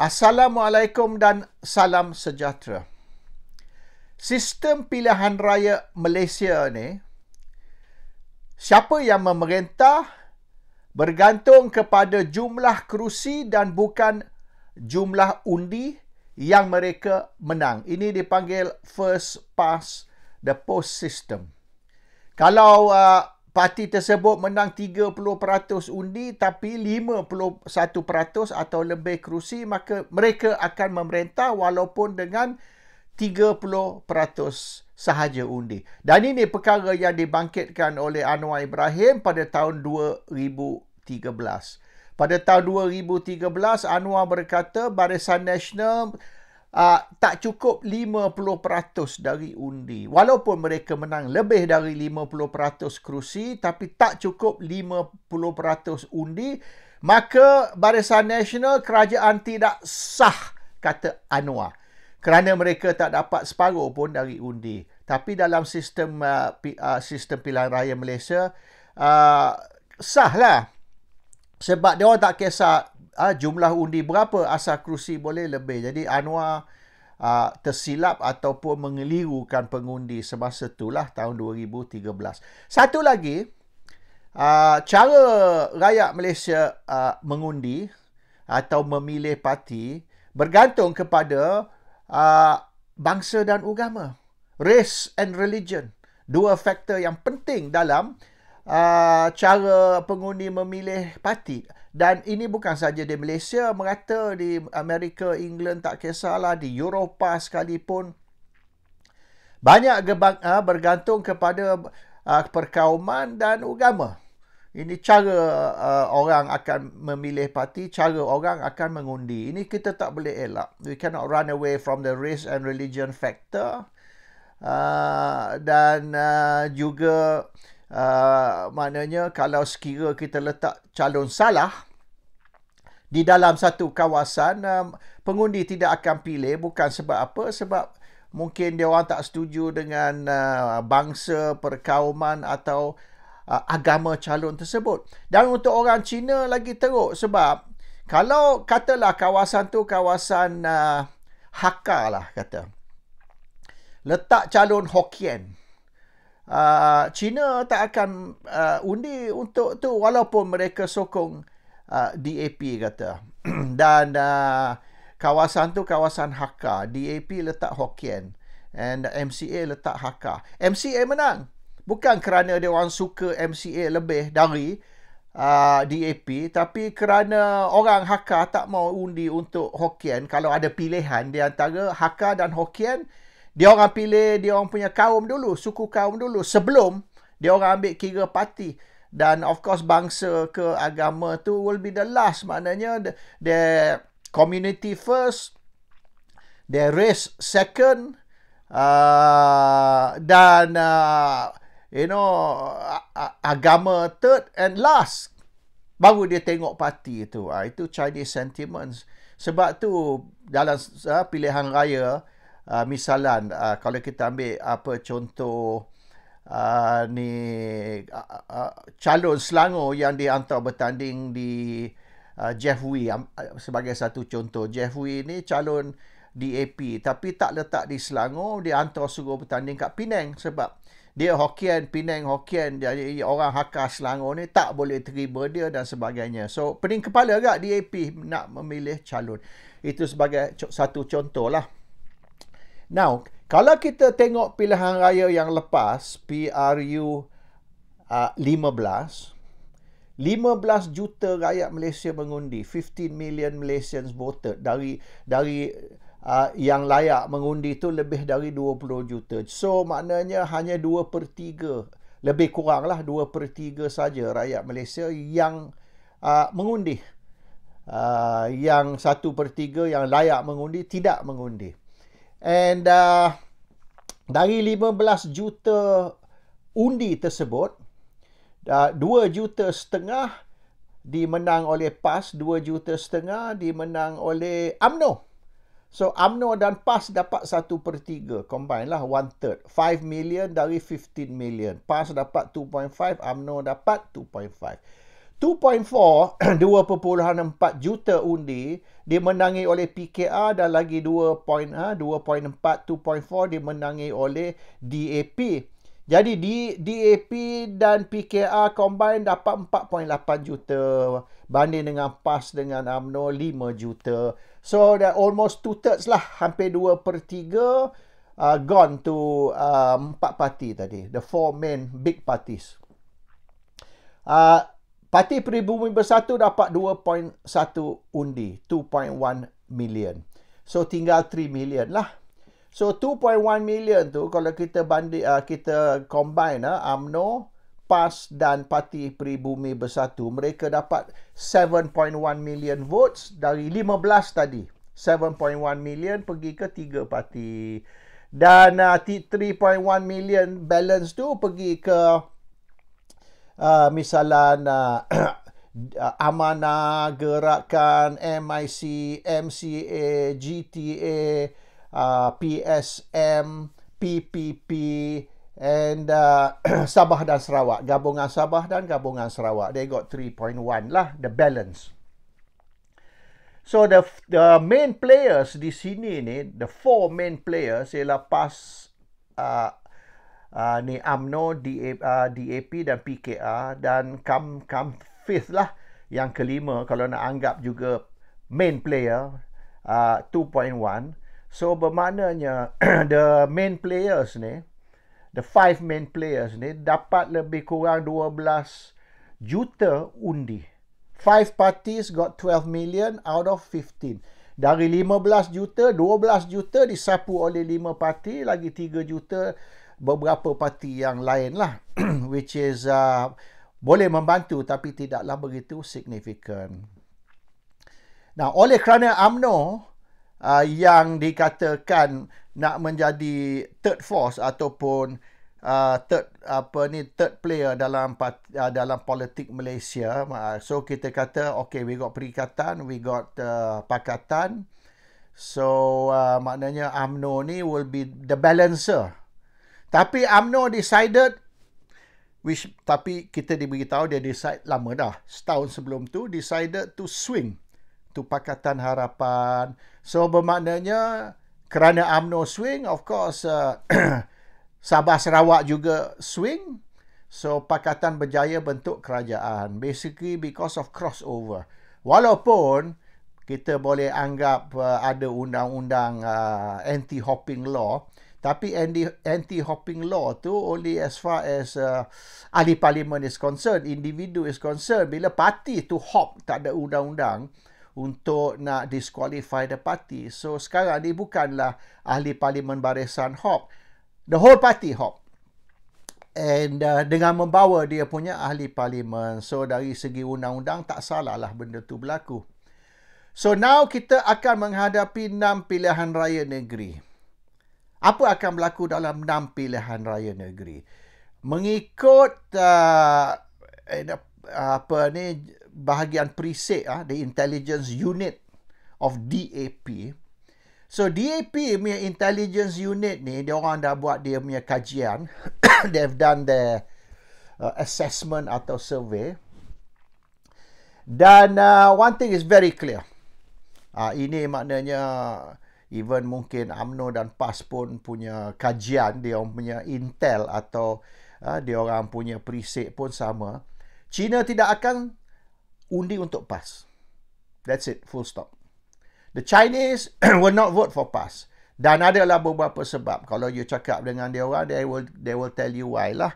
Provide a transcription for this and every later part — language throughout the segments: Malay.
Assalamualaikum dan salam sejahtera. Sistem pilihan raya Malaysia ni siapa yang memerintah bergantung kepada jumlah kerusi dan bukan jumlah undi yang mereka menang. Ini dipanggil first past the post system. Kalau uh, parti tersebut menang 30% undi tapi 51% atau lebih kerusi maka mereka akan memerintah walaupun dengan 30% sahaja undi. Dan ini perkara yang dibangkitkan oleh Anwar Ibrahim pada tahun 2013. Pada tahun 2013 Anwar berkata Barisan Nasional uh, tak cukup 50% dari undi. Walaupun mereka menang lebih dari 50% kerusi tapi tak cukup 50% undi, maka Barisan Nasional kerajaan tidak sah kata Anwar. Kerana mereka tak dapat separuh pun dari undi. Tapi dalam sistem uh, sistem pilihan raya Malaysia uh, sah lah. Sebab dia orang tak kisah uh, jumlah undi berapa asal kerusi boleh lebih. Jadi Anwar uh, tersilap ataupun mengelirukan pengundi semasa itulah tahun 2013. Satu lagi, uh, cara rakyat Malaysia uh, mengundi atau memilih parti bergantung kepada uh, bangsa dan agama. Race and religion. Dua faktor yang penting dalam uh, cara pengundi memilih parti. Dan ini bukan saja di Malaysia merata, di Amerika, England tak kisahlah, di Eropah sekalipun. Banyak gebang ah, bergantung kepada ah, perkauman dan agama. Ini cara ah, orang akan memilih parti, cara orang akan mengundi. Ini kita tak boleh elak. We cannot run away from the race and religion factor. Uh, dan uh, juga Uh, maknanya kalau sekira kita letak calon salah di dalam satu kawasan uh, pengundi tidak akan pilih bukan sebab apa sebab mungkin dia orang tak setuju dengan uh, bangsa perkauman atau uh, agama calon tersebut dan untuk orang Cina lagi teruk sebab kalau katalah kawasan tu kawasan uh, Hakka lah kata letak calon Hokkien uh, China tak akan uh, undi untuk tu walaupun mereka sokong uh, ah, DAP kata dan uh, kawasan tu kawasan Hakka DAP letak Hokkien and MCA letak Hakka MCA menang bukan kerana dia orang suka MCA lebih dari Uh, DAP tapi kerana orang Hakka tak mau undi untuk Hokkien kalau ada pilihan di antara Hakka dan Hokkien dia orang pilih dia orang punya kaum dulu suku kaum dulu sebelum dia orang ambil kira parti dan of course bangsa ke agama tu will be the last maknanya the, the community first the race second uh, dan uh, you know agama third and last baru dia tengok parti tu uh, itu chinese sentiments sebab tu dalam uh, pilihan raya uh, misalan uh, kalau kita ambil apa contoh Uh, ni uh, uh, calon Selangor yang dihantar bertanding di uh, Jeff Wee um, uh, sebagai satu contoh Jeff Wee ni calon DAP tapi tak letak di Selangor dia hantar suruh bertanding kat Penang sebab dia Hokkien Penang Hokkien jadi orang Hakka Selangor ni tak boleh terima dia dan sebagainya so pening kepala agak DAP nak memilih calon itu sebagai satu contoh lah Now, kalau kita tengok pilihan raya yang lepas, PRU uh, 15, 15 juta rakyat Malaysia mengundi, 15 million Malaysians voted dari dari uh, yang layak mengundi itu lebih dari 20 juta. So, maknanya hanya 2 per 3, lebih kuranglah 2 per 3 saja rakyat Malaysia yang uh, mengundi. Uh, yang 1 per 3 yang layak mengundi tidak mengundi. Uh, And uh, dari 15 juta undi tersebut, uh, 2 juta setengah dimenang oleh PAS, 2 juta setengah dimenang oleh AMNO. So AMNO dan PAS dapat 1 per 3 combine lah 1 third 5 million dari 15 million PAS dapat 2.5 AMNO dapat 2.4 2.4 juta undi dimenangi oleh PKR dan lagi 2.4 2.4 ha, dimenangi oleh DAP. Jadi di DAP dan PKR combine dapat 4.8 juta banding dengan PAS dengan UMNO 5 juta. So that almost two thirds lah hampir 2 per 3 uh, gone to uh, empat uh, parti tadi. The four main big parties. Uh, Parti Peribumi Bersatu dapat 2.1 undi, 2.1 million. So tinggal 3 million lah. So 2.1 million tu kalau kita banding uh, kita combine ah uh, AMNO, PAS dan Parti Peribumi Bersatu, mereka dapat 7.1 million votes dari 15 tadi. 7.1 million pergi ke tiga parti dan uh, 3.1 million balance tu pergi ke uh, ah, misalnya ah, uh, amanah, gerakan, MIC, MCA, GTA, uh, ah, PSM, PPP and uh, Sabah dan Sarawak. Gabungan Sabah dan gabungan Sarawak. They got 3.1 lah, the balance. So the the main players di sini ni, the four main players ialah PAS, uh, uh, ni AMNO, DAP, uh, ah, DAP dan PKR dan Kam Kam Fifth lah yang kelima kalau nak anggap juga main player uh, ah, 2.1. So bermaknanya the main players ni the five main players ni dapat lebih kurang 12 juta undi. Five parties got 12 million out of 15. Dari 15 juta, 12 juta disapu oleh 5 parti, lagi 3 juta beberapa parti yang lain lah which is uh, boleh membantu tapi tidaklah begitu signifikan. Nah, oleh kerana AMNO uh, yang dikatakan nak menjadi third force ataupun uh, third apa ni third player dalam part, uh, dalam politik Malaysia, uh, so kita kata okay we got perikatan, we got uh, pakatan. So uh, maknanya AMNO ni will be the balancer tapi UMNO decided which tapi kita diberitahu dia decide lama dah. Setahun sebelum tu decided to swing to Pakatan Harapan. So bermaknanya kerana UMNO swing of course uh, Sabah Sarawak juga swing. So Pakatan Berjaya bentuk kerajaan basically because of crossover. Walaupun kita boleh anggap uh, ada undang-undang uh, anti hopping law tapi anti anti hopping law tu only as far as uh, ahli parlimen is concerned, individu is concerned. Bila parti tu hop tak ada undang-undang untuk nak disqualify the party. So sekarang ni bukanlah ahli parlimen barisan hop. The whole party hop. And uh, dengan membawa dia punya ahli parlimen. So dari segi undang-undang tak salah lah benda tu berlaku. So now kita akan menghadapi enam pilihan raya negeri apa akan berlaku dalam enam pilihan raya negeri mengikut uh, eh, uh, apa ni bahagian perisik uh, the intelligence unit of DAP so DAP punya intelligence unit ni dia orang dah buat dia punya kajian They have done the uh, assessment atau survey dan uh, one thing is very clear uh, ini maknanya even mungkin AMNO dan PAS pun punya kajian dia orang punya intel atau uh, dia orang punya perisik pun sama China tidak akan undi untuk PAS that's it full stop the chinese will not vote for PAS dan ada lah beberapa sebab kalau you cakap dengan dia orang they will they will tell you why lah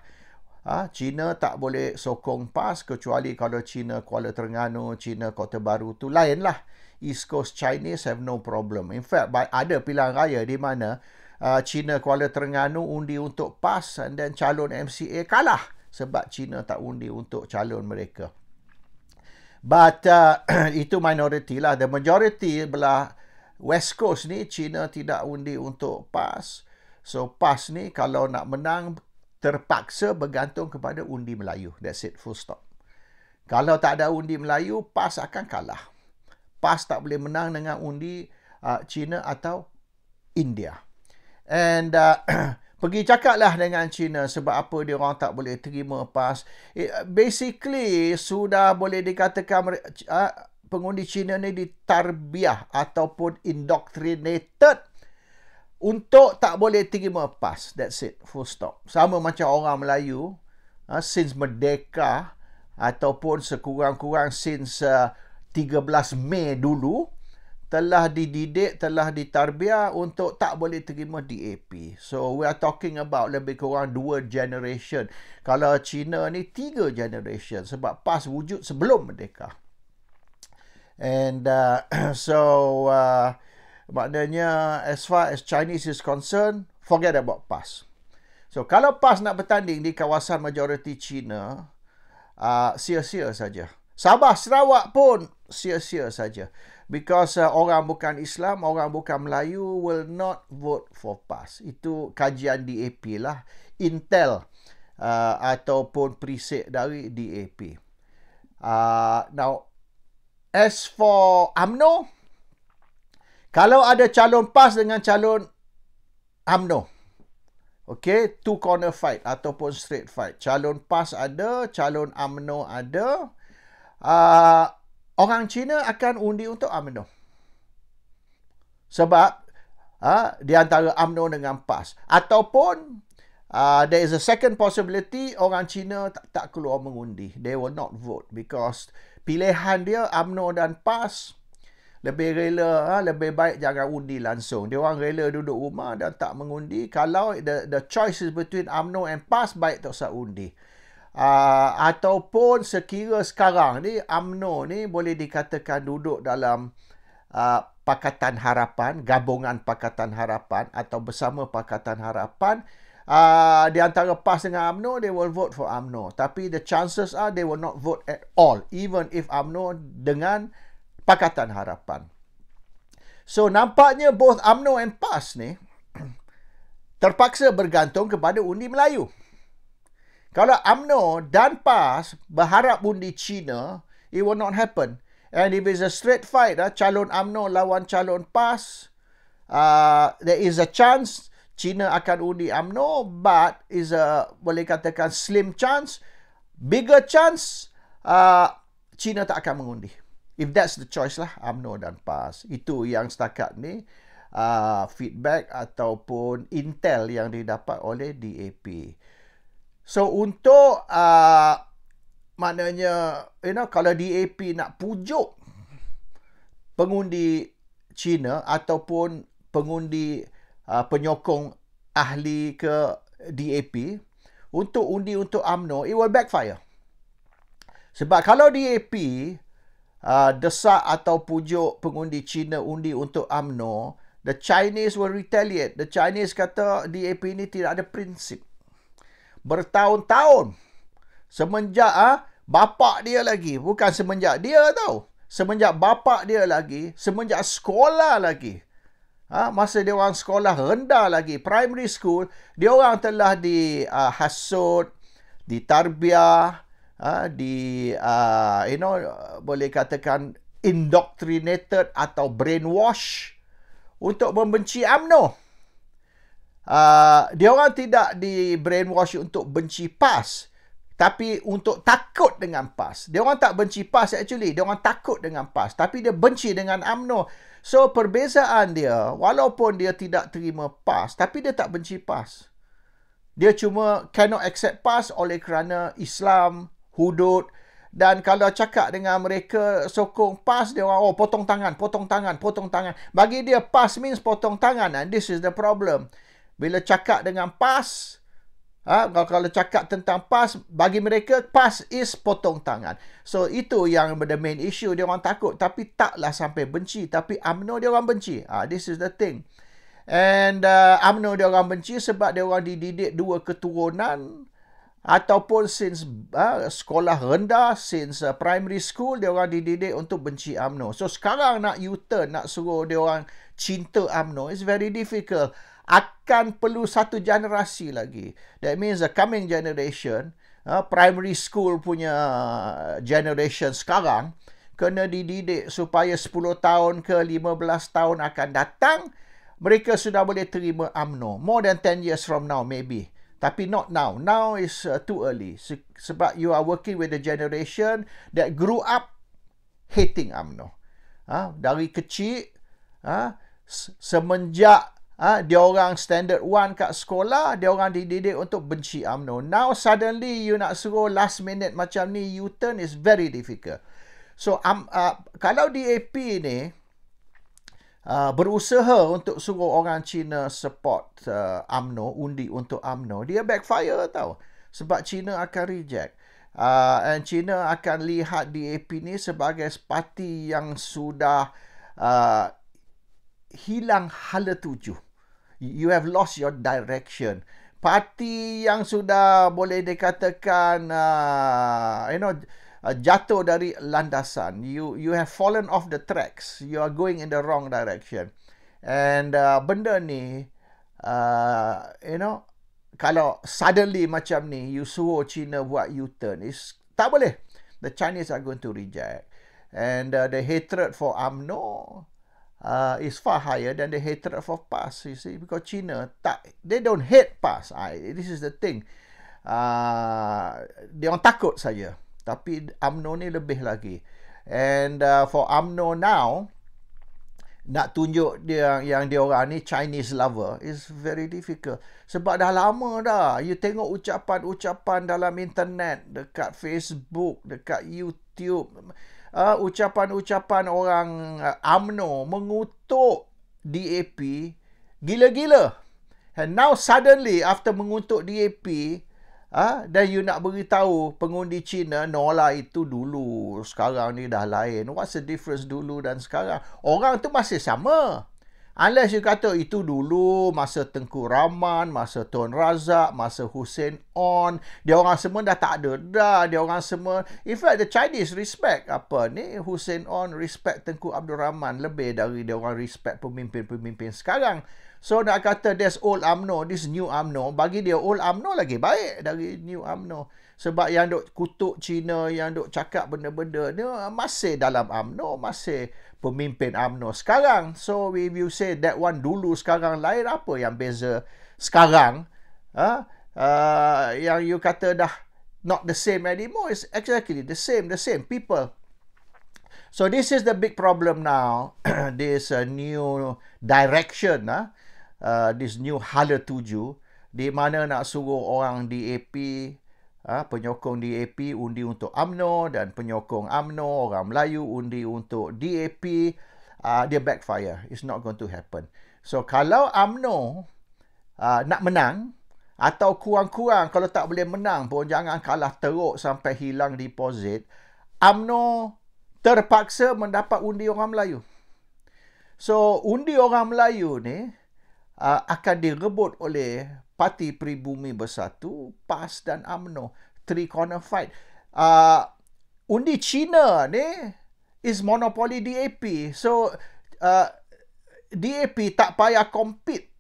Ah, ha, China tak boleh sokong PAS kecuali kalau China Kuala Terengganu, China Kota Baru tu lain lah. East Coast Chinese have no problem. In fact, by ada pilihan raya di mana uh, China Kuala Terengganu undi untuk PAS and then calon MCA kalah sebab China tak undi untuk calon mereka. But uh, itu minority lah. The majority belah West Coast ni China tidak undi untuk PAS. So PAS ni kalau nak menang terpaksa bergantung kepada undi Melayu. That's it full stop. Kalau tak ada undi Melayu, PAS akan kalah. PAS tak boleh menang dengan undi uh, China atau India. And uh, pergi cakaplah dengan China sebab apa dia orang tak boleh terima PAS. It, eh, basically sudah boleh dikatakan uh, pengundi China ni ditarbiah ataupun indoctrinated untuk tak boleh terima PAS. That's it. Full stop. Sama macam orang Melayu uh, since merdeka ataupun sekurang-kurang since uh, 13 Mei dulu telah dididik, telah ditarbiah untuk tak boleh terima DAP. So we are talking about lebih kurang dua generation. Kalau China ni tiga generation sebab PAS wujud sebelum merdeka. And uh, so uh, maknanya as far as Chinese is concerned, forget about PAS. So kalau PAS nak bertanding di kawasan majoriti China, uh, sia-sia saja. Sabah, Sarawak pun sia-sia saja. Because uh, orang bukan Islam, orang bukan Melayu will not vote for PAS. Itu kajian DAP lah. Intel uh, ataupun preset dari DAP. Uh, now, as for AMNO, kalau ada calon PAS dengan calon AMNO, okay, two corner fight ataupun straight fight. Calon PAS ada, calon AMNO ada uh, orang Cina akan undi untuk UMNO. Sebab uh, di antara UMNO dengan PAS. Ataupun uh, there is a second possibility orang Cina tak, tak keluar mengundi. They will not vote because pilihan dia UMNO dan PAS lebih rela, lebih baik jangan undi langsung. Dia orang rela duduk rumah dan tak mengundi. Kalau the, the choice is between UMNO and PAS, baik tak usah undi. Ah, ataupun sekira sekarang ni AMNO ni boleh dikatakan duduk dalam uh, Pakatan Harapan, gabungan Pakatan Harapan atau bersama Pakatan Harapan uh, di antara PAS dengan AMNO, they will vote for AMNO. Tapi the chances are they will not vote at all, even if AMNO dengan Pakatan Harapan. So nampaknya both AMNO and PAS ni terpaksa bergantung kepada undi Melayu. Kalau AMNO dan PAS berharap undi China, it will not happen. And if it's a straight fight, ah, calon AMNO lawan calon PAS, uh, there is a chance China akan undi AMNO, but is a boleh katakan slim chance, bigger chance uh, China tak akan mengundi. If that's the choice lah, AMNO dan PAS. Itu yang setakat ni uh, feedback ataupun intel yang didapat oleh DAP. So untuk uh, maknanya you know kalau DAP nak pujuk pengundi China ataupun pengundi uh, penyokong ahli ke DAP untuk undi untuk AMNO it will backfire. Sebab kalau DAP uh, desak atau pujuk pengundi China undi untuk AMNO, the Chinese will retaliate. The Chinese kata DAP ni tidak ada prinsip bertahun-tahun semenjak ah ha, bapak dia lagi bukan semenjak dia tau semenjak bapa dia lagi semenjak sekolah lagi ah ha, masa dia orang sekolah rendah lagi primary school dia orang telah di uh, hasut ditarbiah ha, di uh, you know boleh katakan indoctrinated atau brainwash untuk membenci AMNO uh, dia orang tidak di brainwash untuk benci PAS tapi untuk takut dengan PAS. Dia orang tak benci PAS actually, dia orang takut dengan PAS tapi dia benci dengan AMNO. So perbezaan dia walaupun dia tidak terima PAS tapi dia tak benci PAS. Dia cuma cannot accept PAS oleh kerana Islam, hudud dan kalau cakap dengan mereka sokong PAS dia orang oh potong tangan, potong tangan, potong tangan. Bagi dia PAS means potong tangan and this is the problem bila cakap dengan pas ha, kalau cakap tentang pas bagi mereka pas is potong tangan so itu yang the main issue dia orang takut tapi taklah sampai benci tapi amno dia orang benci ha, this is the thing and uh, amno dia orang benci sebab dia orang dididik dua keturunan ataupun since uh, sekolah rendah since uh, primary school dia orang dididik untuk benci amno so sekarang nak u turn nak suruh dia orang cinta amno It's very difficult akan perlu satu generasi lagi. That means the coming generation, uh, primary school punya uh, generation sekarang, kena dididik supaya 10 tahun ke 15 tahun akan datang, mereka sudah boleh terima UMNO. More than 10 years from now, maybe. Tapi not now. Now is uh, too early. Se- sebab you are working with the generation that grew up hating UMNO. Ha? Dari kecil, ha? semenjak ha, dia orang standard one kat sekolah, dia orang dididik untuk benci UMNO. Now suddenly you nak suruh last minute macam ni, you turn is very difficult. So um, uh, kalau DAP ni uh, berusaha untuk suruh orang Cina support uh, UMNO, undi untuk UMNO, dia backfire tau. Sebab Cina akan reject. Uh, and Cina akan lihat DAP ni sebagai parti yang sudah uh, hilang hala tuju. You have lost your direction. Parti yang sudah boleh dikatakan uh, you know uh, jatuh dari landasan. You you have fallen off the tracks. You are going in the wrong direction. And uh, benda ni uh, you know kalau suddenly macam ni you suruh China buat U-turn is tak boleh. The Chinese are going to reject. And uh, the hatred for AMNO uh, is far higher than the hatred of past. You see, because China tak, they don't hate past. Uh, this is the thing. Uh, dia orang takut saja. Tapi Amno ni lebih lagi. And uh, for Amno now, nak tunjuk dia yang dia orang ni Chinese lover is very difficult. Sebab dah lama dah. You tengok ucapan-ucapan dalam internet, dekat Facebook, dekat YouTube uh, ucapan-ucapan orang AMNO ah, mengutuk DAP gila-gila. And now suddenly after mengutuk DAP, uh, ah, dan you nak beritahu pengundi Cina nolak itu dulu, sekarang ni dah lain. What's the difference dulu dan sekarang? Orang tu masih sama. Unless you kata itu dulu masa Tengku Rahman, masa Tun Razak, masa Hussein On, dia orang semua dah tak ada dah, dia orang semua in fact the Chinese respect apa ni Hussein On respect Tengku Abdul Rahman lebih dari dia orang respect pemimpin-pemimpin sekarang. So nak kata there's old AMNO, this new AMNO. bagi dia old AMNO lagi baik dari new AMNO. Sebab yang dok kutuk Cina, yang dok cakap benda-benda ni masih dalam AMNO, masih pemimpin UMNO sekarang. So if you say that one dulu sekarang lain apa yang beza sekarang uh, uh, yang you kata dah not the same anymore It's exactly the same the same people. So this is the big problem now this uh, new direction ah uh, this new hala tuju di mana nak suruh orang DAP ha, penyokong DAP undi untuk AMNO dan penyokong AMNO orang Melayu undi untuk DAP uh, ah, dia backfire it's not going to happen so kalau AMNO uh, ah, nak menang atau kurang-kurang kalau tak boleh menang pun jangan kalah teruk sampai hilang deposit AMNO terpaksa mendapat undi orang Melayu so undi orang Melayu ni uh, akan direbut oleh Parti Pribumi Bersatu, PAS dan AMNO. Three corner fight. Uh, undi China ni is monopoly DAP. So uh, ah, DAP tak payah compete.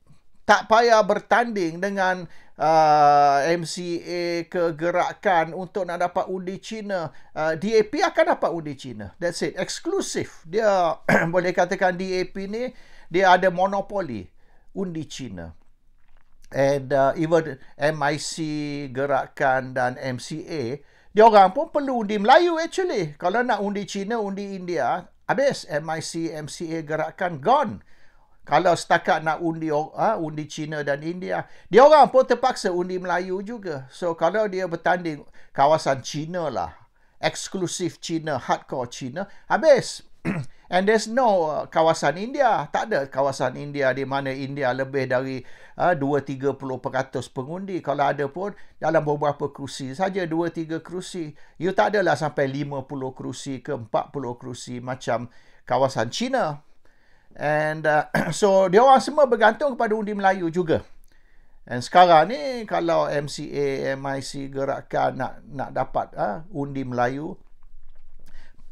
Tak payah bertanding dengan uh, MCA kegerakan untuk nak dapat undi China. Uh, DAP akan dapat undi China? That's it. Exclusive. Dia boleh katakan DAP ni dia ada monopoli. Undi China, And uh, even MIC, Gerakan dan MCA, dia orang pun perlu undi Melayu actually. Kalau nak undi China, undi India, habis MIC, MCA, Gerakan gone. Kalau setakat nak undi ha, undi China dan India, dia orang pun terpaksa undi Melayu juga. So kalau dia bertanding kawasan China lah, eksklusif China, hardcore China, habis. And there's no uh, kawasan India. Tak ada kawasan India di mana India lebih dari uh, 2-30% pengundi. Kalau ada pun dalam beberapa kerusi saja 2-3 kerusi. You tak adalah sampai 50 kerusi ke 40 kerusi macam kawasan China. And uh, so, dia orang semua bergantung kepada undi Melayu juga. And sekarang ni kalau MCA, MIC gerakkan nak nak dapat uh, undi Melayu,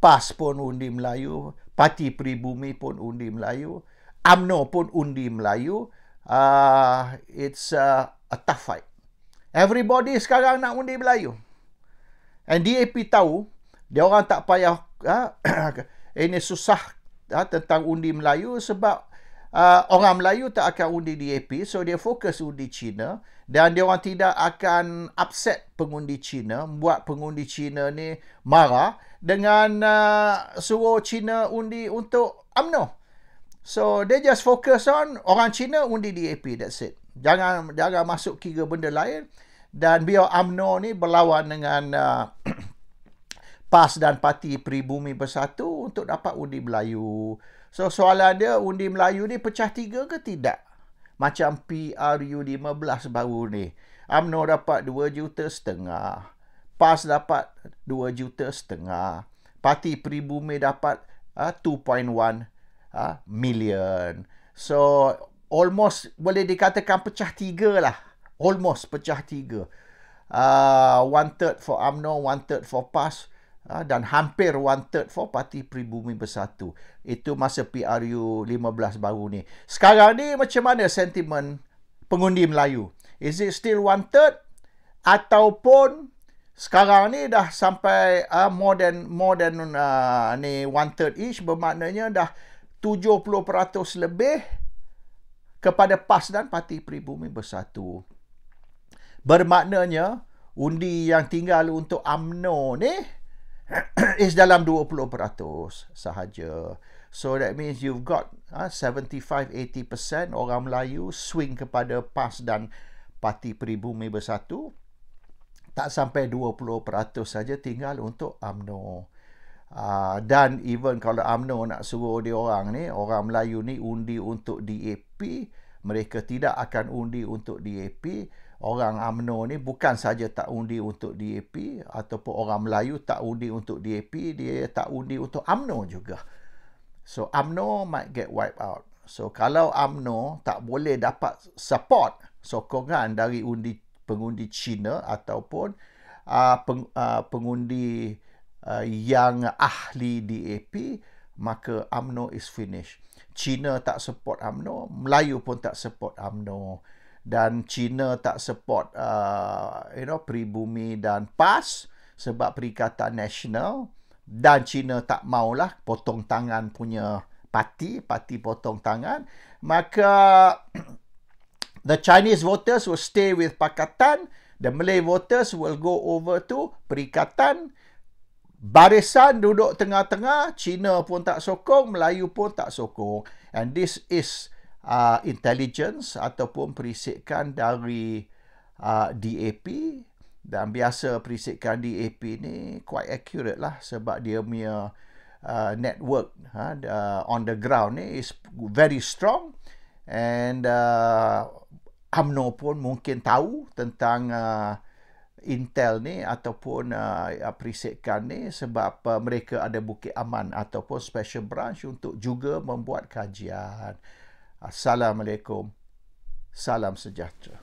PAS pun undi Melayu, Parti Pribumi pun undi Melayu. AMNO pun undi Melayu. Uh, it's a, a tough fight. Everybody sekarang nak undi Melayu. And DAP tahu, dia orang tak payah uh, ini susah uh, tentang undi Melayu sebab uh, orang Melayu tak akan undi DAP so dia fokus undi Cina dan dia orang tidak akan upset pengundi Cina buat pengundi Cina ni marah dengan uh, suruh Cina undi untuk amno, so they just focus on orang Cina undi DAP that's it jangan jangan masuk kira benda lain dan biar amno ni berlawan dengan uh, PAS dan Parti Pribumi Bersatu untuk dapat undi Melayu. So soalan dia undi Melayu ni pecah tiga ke tidak? Macam PRU 15 baru ni. UMNO dapat 2 juta setengah. PAS dapat 2 juta setengah. Parti Peribumi dapat uh, ah, 2.1 ah, million. So almost boleh dikatakan pecah tiga lah. Almost pecah tiga. Uh, one third for UMNO, one third for PAS. Ha, dan hampir one third for parti pribumi bersatu. Itu masa PRU 15 baru ni. Sekarang ni macam mana sentimen pengundi Melayu? Is it still one third? Ataupun sekarang ni dah sampai uh, more than more than uh, ni one third each bermaknanya dah 70% lebih kepada PAS dan Parti Pribumi Bersatu. Bermaknanya undi yang tinggal untuk AMNO ni is dalam 20% sahaja. So that means you've got uh, ah, 75-80% orang Melayu swing kepada PAS dan Parti Peribumi Bersatu. Tak sampai 20% saja tinggal untuk UMNO. Uh, dan even kalau UMNO nak suruh dia orang ni, orang Melayu ni undi untuk DAP, mereka tidak akan undi untuk DAP orang AMNO ni bukan saja tak undi untuk DAP ataupun orang Melayu tak undi untuk DAP, dia tak undi untuk AMNO juga. So AMNO might get wiped out. So kalau AMNO tak boleh dapat support sokongan dari undi pengundi Cina ataupun uh, peng, uh, pengundi uh, yang ahli DAP maka AMNO is finished. Cina tak support AMNO, Melayu pun tak support AMNO dan China tak support uh, you know pribumi dan PAS sebab Perikatan Nasional dan China tak maulah potong tangan punya parti, parti potong tangan, maka the Chinese voters will stay with Pakatan, the Malay voters will go over to Perikatan. Barisan duduk tengah-tengah, China pun tak sokong, Melayu pun tak sokong. And this is uh, intelligence ataupun perisikan dari uh, DAP dan biasa perisikan DAP ni quite accurate lah sebab dia punya uh, network uh, on the ground ni is very strong and uh, UMNO pun mungkin tahu tentang uh, intel ni ataupun uh, uh perisikan ni sebab uh, mereka ada bukit aman ataupun special branch untuk juga membuat kajian. Assalamualaikum. Salam sejahtera.